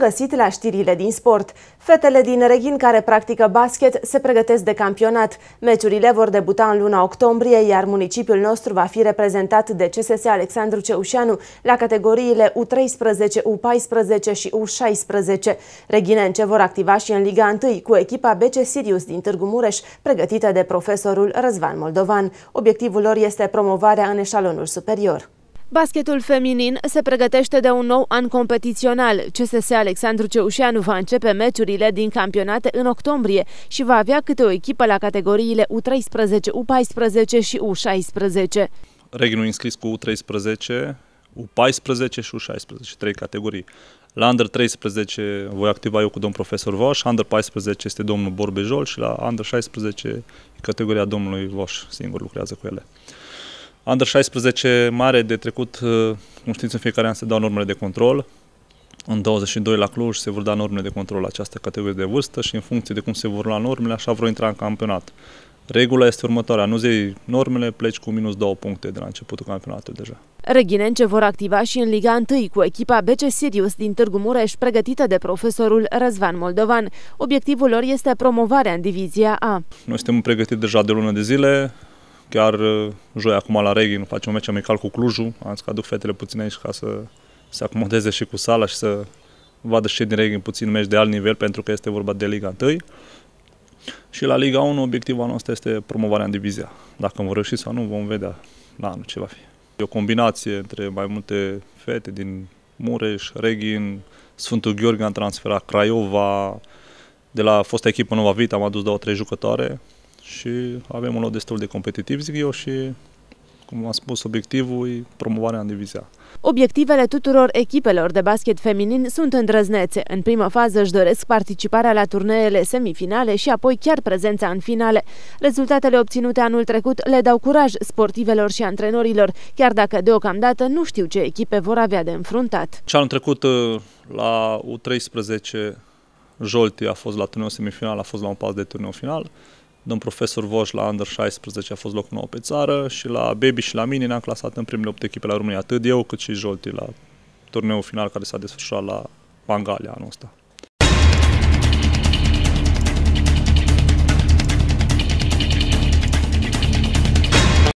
găsit la știrile din sport. Fetele din Reghin care practică basket se pregătesc de campionat. Meciurile vor debuta în luna octombrie, iar municipiul nostru va fi reprezentat de CSS Alexandru Ceușanu la categoriile U13, U14 și U16. Reghinence vor activa și în Liga 1 cu echipa BC Sirius din Târgu Mureș, pregătită de profesorul Răzvan Moldovan. Obiectivul lor este promovarea în eșalonul superior. Basketul feminin se pregătește de un nou an competițional. CSS Alexandru Ceușeanu va începe meciurile din campionate în octombrie și va avea câte o echipă la categoriile U13, U14 și U16. Regnul inscris cu U13, U14 și U16, trei categorii. La Under 13 voi activa eu cu domn profesor Voș, Under 14 este domnul Borbejol și la Under 16 e categoria domnului Voș, singur lucrează cu ele. Under 16 mare de trecut, uh, cum știți, în fiecare an se dau normele de control. În 22 la Cluj se vor da normele de control la această categorie de vârstă și în funcție de cum se vor lua normele, așa vor intra în campionat. Regula este următoarea, nu zei normele, pleci cu minus 2 puncte de la începutul campionatului deja. Reghinence vor activa și în Liga 1 cu echipa BC Sirius din Târgu Mureș, pregătită de profesorul Răzvan Moldovan. Obiectivul lor este promovarea în divizia A. Noi suntem pregătiți deja de lună de zile, Chiar uh, joi acum la Reghin facem un meci amical cu Clujul, am zis că aduc fetele puțin aici ca să se acomodeze și cu sala și să vadă și din Reghin puțin meci de alt nivel pentru că este vorba de Liga 1. Și la Liga 1 obiectivul nostru este promovarea în divizia. Dacă vom reuși sau nu, vom vedea la anul ce va fi. E o combinație între mai multe fete din Mureș, Reghin, Sfântul Gheorghe am transferat, Craiova, de la fosta echipă Nova Vita am adus două, trei jucătoare, și avem un lot destul de competitiv, zic eu, și cum am spus, obiectivul e promovarea în divizia. Obiectivele tuturor echipelor de basket feminin sunt îndrăznețe. În primă fază își doresc participarea la turneele semifinale și apoi chiar prezența în finale. Rezultatele obținute anul trecut le dau curaj sportivelor și antrenorilor, chiar dacă deocamdată nu știu ce echipe vor avea de înfruntat. Și anul trecut uh, la U13 Jolti a fost la turneul semifinal, a fost la un pas de turneu final domn profesor Voș la Under 16 a fost locul nou pe țară și la Baby și la mine ne-am clasat în primele 8 echipe la România, atât eu cât și Jolti la turneul final care s-a desfășurat la Bangalia anul ăsta.